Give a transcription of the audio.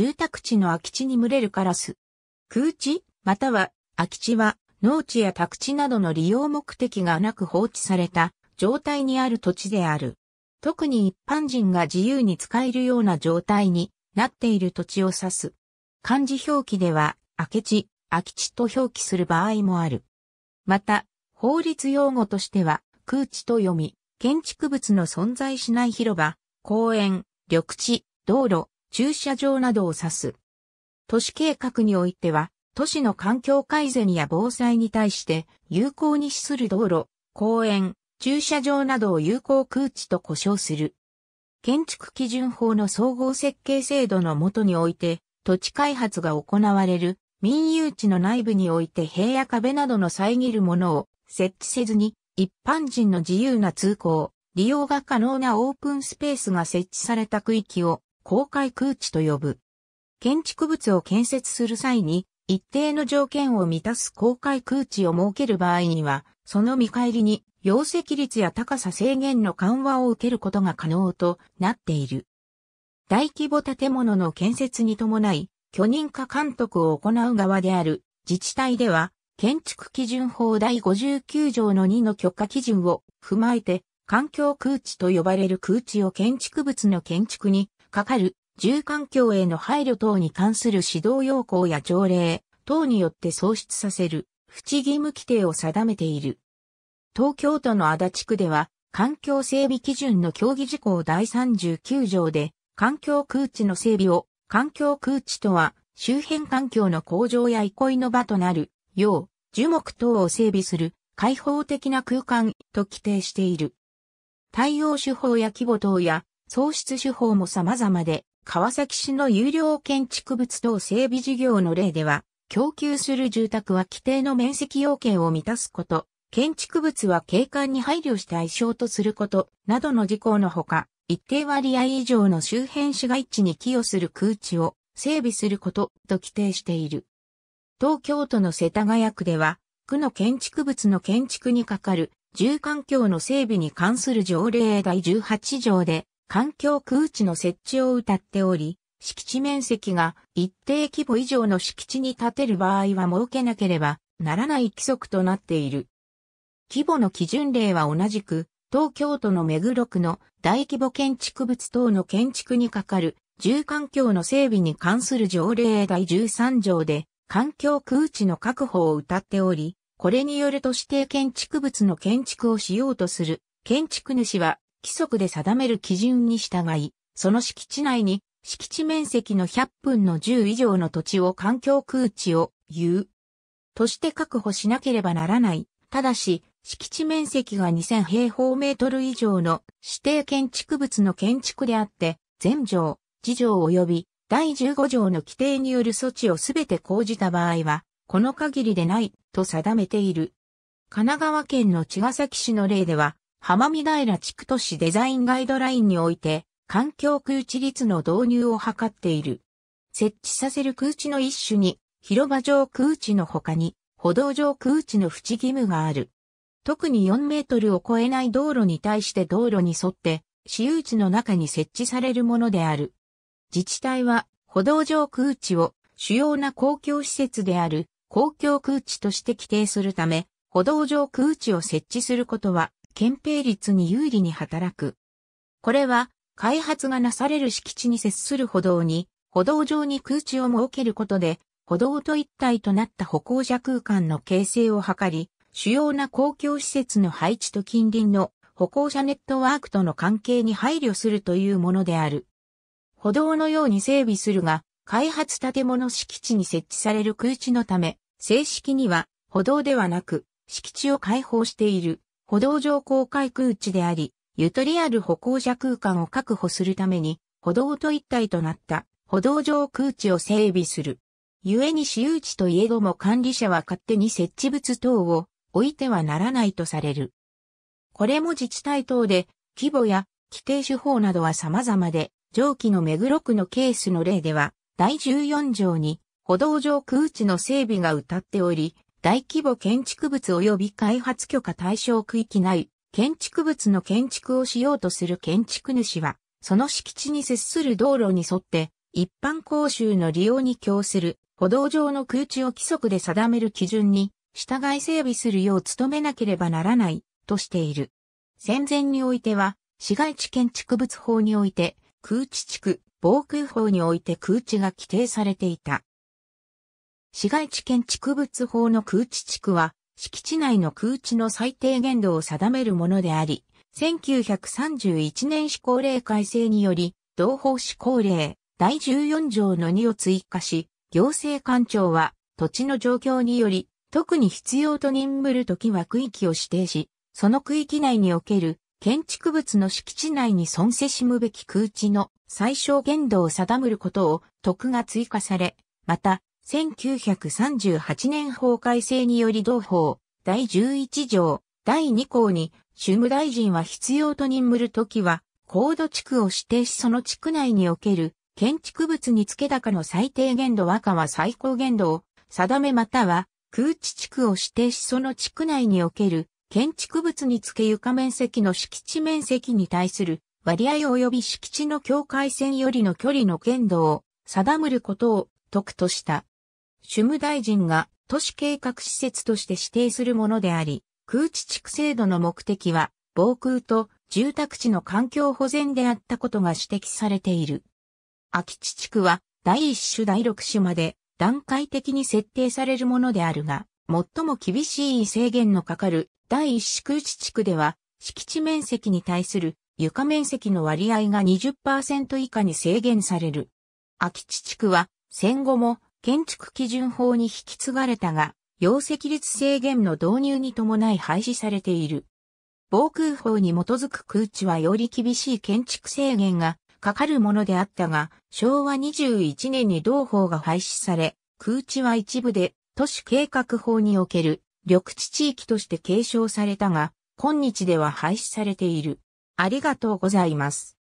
住宅地の空き地に群れるカラス。空地、または空き地は農地や宅地などの利用目的がなく放置された状態にある土地である。特に一般人が自由に使えるような状態になっている土地を指す。漢字表記では、空地、空き地と表記する場合もある。また、法律用語としては、空地と読み、建築物の存在しない広場、公園、緑地、道路、駐車場などを指す。都市計画においては、都市の環境改善や防災に対して有効に資する道路、公園、駐車場などを有効空地と呼称する。建築基準法の総合設計制度の下において、土地開発が行われる民有地の内部において塀や壁などの遮るものを設置せずに、一般人の自由な通行、利用が可能なオープンスペースが設置された区域を公開空地と呼ぶ。建築物を建設する際に、一定の条件を満たす公開空地を設ける場合には、その見返りに、容積率や高さ制限の緩和を受けることが可能となっている。大規模建物の建設に伴い、許認可監督を行う側である自治体では、建築基準法第59条の2の許可基準を踏まえて、環境空地と呼ばれる空地を建築物の建築にかかる住環境への配慮等に関する指導要項や条例等によって創出させる不義務規定を定めている。東京都の足立区では環境整備基準の協議事項第39条で環境空地の整備を環境空地とは周辺環境の向上や憩いの場となるよう樹木等を整備する開放的な空間と規定している。対応手法や規模等や創出手法も様々で、川崎市の有料建築物等整備事業の例では、供給する住宅は規定の面積要件を満たすこと、建築物は景観に配慮して対象とすること、などの事項のほか、一定割合以上の周辺市街地に寄与する空地を整備すること、と規定している。東京都の世田谷区では、区の建築物の建築にかかる住環境の整備に関する条例第18条で、環境空地の設置を謳っており、敷地面積が一定規模以上の敷地に建てる場合は設けなければならない規則となっている。規模の基準例は同じく、東京都の目黒区の大規模建築物等の建築に係る住環境の整備に関する条例第13条で環境空地の確保を謳っており、これによると指定建築物の建築をしようとする建築主は規則で定める基準に従い、その敷地内に敷地面積の100分の10以上の土地を環境空地を有として確保しなければならない。ただし、敷地面積が2000平方メートル以上の指定建築物の建築であって、全条、次条及び第15条の規定による措置をすべて講じた場合は、この限りでないと定めている。神奈川県の茅ヶ崎市の例では、浜見平地区都市デザインガイドラインにおいて、環境空地率の導入を図っている。設置させる空地の一種に、広場上空地の他に、歩道上空地の縁義務がある。特に4メートルを超えない道路に対して道路に沿って、私有地の中に設置されるものである。自治体は、歩道上空地を主要な公共施設である公共空地として規定するため、歩道上空地を設置することは憲兵率に有利に働く。これは、開発がなされる敷地に接する歩道に、歩道上に空地を設けることで、歩道と一体となった歩行者空間の形成を図り、主要な公共施設の配置と近隣の歩行者ネットワークとの関係に配慮するというものである。歩道のように整備するが、開発建物敷地に設置される空地のため、正式には歩道ではなく、敷地を開放している。歩道上公開空地であり、ゆとりある歩行者空間を確保するために、歩道と一体となった歩道上空地を整備する。故に私有地といえども管理者は勝手に設置物等を置いてはならないとされる。これも自治体等で規模や規定手法などは様々で、上記の目黒区のケースの例では、第14条に歩道上空地の整備が謳っており、大規模建築物及び開発許可対象区域内、建築物の建築をしようとする建築主は、その敷地に接する道路に沿って、一般公衆の利用に供する歩道上の空地を規則で定める基準に、従い整備するよう努めなければならない、としている。戦前においては、市街地建築物法において、空地地区、防空法において空地が規定されていた。市街地建築物法の空地地区は、敷地内の空地の最低限度を定めるものであり、1931年施行令改正により、同法施行令第14条の2を追加し、行政官庁は土地の状況により、特に必要と任務るときは区域を指定し、その区域内における建築物の敷地内に存せしむべき空地の最小限度を定むることを徳が追加され、また1938年法改正により同法、第11条、第2項に、主務大臣は必要と任務るときは、高度地区を指定しその地区内における、建築物につけ高の最低限度和歌は最高限度を定めまたは空地地区を指定しその地区内における建築物につけ床面積の敷地面積に対する割合及び敷地の境界線よりの距離の限度を定むることを得とした。主務大臣が都市計画施設として指定するものであり、空地地区制度の目的は、防空と住宅地の環境保全であったことが指摘されている。空き地地区は、第1種第6種まで段階的に設定されるものであるが、最も厳しい制限のかかる第1種空地地区では、敷地面積に対する床面積の割合が20%以下に制限される。空き地地区は戦後も建築基準法に引き継がれたが、容積率制限の導入に伴い廃止されている。防空法に基づく空地はより厳しい建築制限がかかるものであったが、昭和21年に同法が廃止され、空地は一部で都市計画法における緑地地域として継承されたが、今日では廃止されている。ありがとうございます。